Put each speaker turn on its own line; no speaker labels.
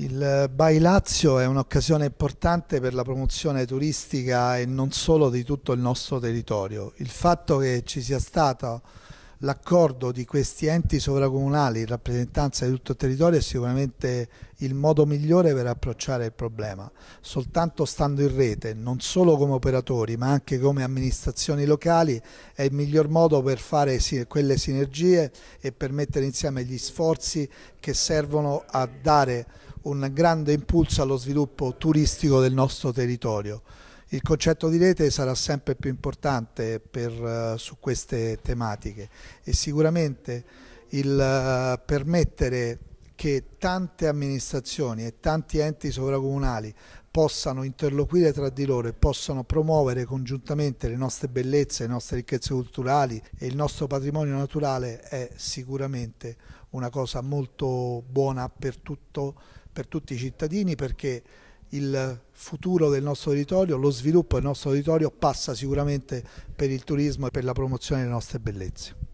Il Bai Lazio è un'occasione importante per la promozione turistica e non solo di tutto il nostro territorio. Il fatto che ci sia stato l'accordo di questi enti sovracomunali in rappresentanza di tutto il territorio è sicuramente il modo migliore per approcciare il problema. Soltanto stando in rete, non solo come operatori ma anche come amministrazioni locali, è il miglior modo per fare quelle sinergie e per mettere insieme gli sforzi che servono a dare un grande impulso allo sviluppo turistico del nostro territorio il concetto di rete sarà sempre più importante per, eh, su queste tematiche e sicuramente il eh, permettere che tante amministrazioni e tanti enti sovracomunali possano interloquire tra di loro e possano promuovere congiuntamente le nostre bellezze, le nostre ricchezze culturali e il nostro patrimonio naturale è sicuramente una cosa molto buona per, tutto, per tutti i cittadini perché il futuro del nostro territorio, lo sviluppo del nostro territorio passa sicuramente per il turismo e per la promozione delle nostre bellezze.